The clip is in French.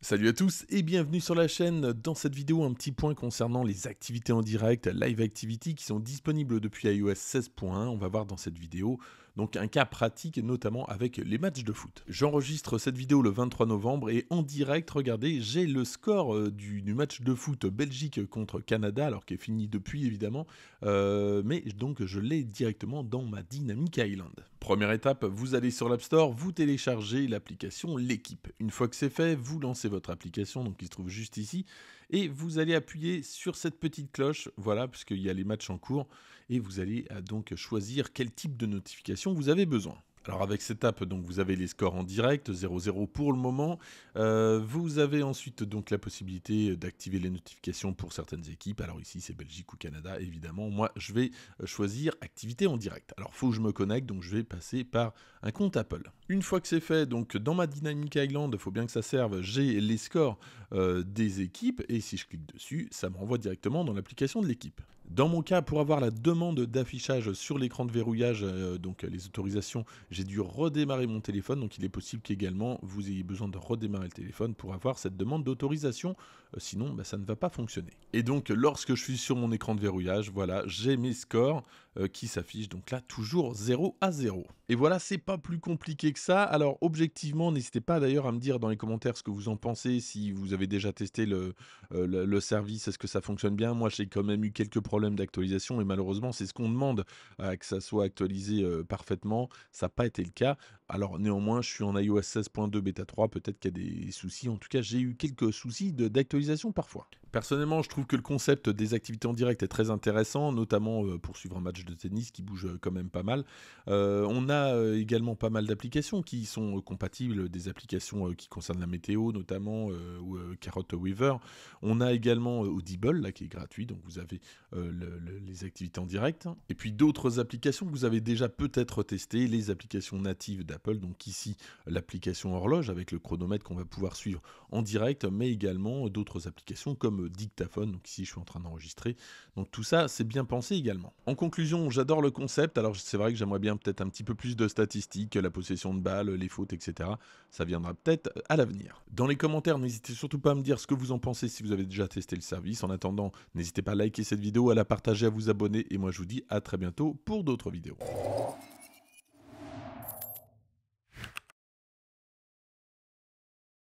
Salut à tous et bienvenue sur la chaîne. Dans cette vidéo, un petit point concernant les activités en direct, Live Activity, qui sont disponibles depuis iOS 16.1. On va voir dans cette vidéo donc un cas pratique notamment avec les matchs de foot. J'enregistre cette vidéo le 23 novembre et en direct, regardez, j'ai le score euh, du, match de foot Belgique contre Canada, alors qu'il est fini depuis évidemment, euh, mais donc je l'ai directement dans ma Dynamic Island. Première étape, vous allez sur l'App Store, vous téléchargez l'application L'équipe. Une fois que c'est fait, vous lancez votre application, donc qui se trouve juste ici, et vous allez appuyer sur cette petite cloche, voilà, puisqu'il y a les matchs en cours, et vous allez euh, donc choisir quel type de notification vous avez besoin. Alors avec cette app, donc vous avez les scores en direct, 0-0 pour le moment. Euh, vous avez ensuite donc la possibilité d'activer les notifications pour certaines équipes. Alors ici c'est Belgique ou Canada évidemment. Moi je vais euh, choisir activité en direct. Alors faut que je me connecte donc je vais passer par un compte Apple. Une fois que c'est fait, donc dans ma Dynamic Island, il faut bien que ça serve, j'ai les scores euh, des équipes et si je clique dessus, ça me renvoie directement dans l'application de l'équipe. Dans mon cas, pour avoir la demande d'affichage sur l'écran de verrouillage, euh, donc les autorisations, j'ai dû redémarrer mon téléphone. Donc il est possible qu'également vous ayez besoin de redémarrer le téléphone pour avoir cette demande d'autorisation. Euh, sinon, bah, ça ne va pas fonctionner. Et donc lorsque je suis sur mon écran de verrouillage, voilà, j'ai mes scores. Euh, qui s'affiche donc là toujours 0 à 0. Et voilà, c'est pas plus compliqué que ça. Alors objectivement, n'hésitez pas d'ailleurs à me dire dans les commentaires ce que vous en pensez, si vous avez déjà testé le, euh, le, service, est-ce que ça fonctionne bien. Moi, j'ai quand même eu quelques problèmes d'actualisation et malheureusement, c'est ce qu'on demande euh, que ça soit actualisé parfaitement. Ça n'a pas été le cas. Alors néanmoins, je suis en iOS 16.2 bêta 3, peut-être qu'il y a des soucis. En tout cas, j'ai eu quelques soucis d'actualisation parfois. Personnellement, je trouve que le concept des activités en direct est très intéressant, notamment pour suivre un match de de tennis qui bouge euh, quand même pas mal. Euh, on a euh, également pas mal d'applications qui sont compatibles, des applications qui concernent la météo notamment, ou Carrot Weaver. On a également Audible, là, qui est gratuit, donc vous avez les activités en direct. Et puis d'autres applications que vous avez déjà peut-être testé les applications natives d'Apple, donc ici l'application horloge avec le chronomètre qu'on va pouvoir suivre en direct, mais également d'autres applications comme Dictaphone, donc ici je suis en train d'enregistrer. Donc tout ça, c'est bien pensé également. En conclusion, j'adore le concept. Alors c'est vrai que j'aimerais bien peut-être un petit peu plus de statistiques, la possession de balles, les fautes, etc. Ça viendra peut-être euh, à l'avenir. Dans les commentaires, n'hésitez surtout pas à me dire ce que vous en pensez si vous avez déjà testé le service. En attendant, n'hésitez pas à liker cette vidéo, à la partager, à vous abonner. Et moi je vous dis à très bientôt pour d'autres vidéos.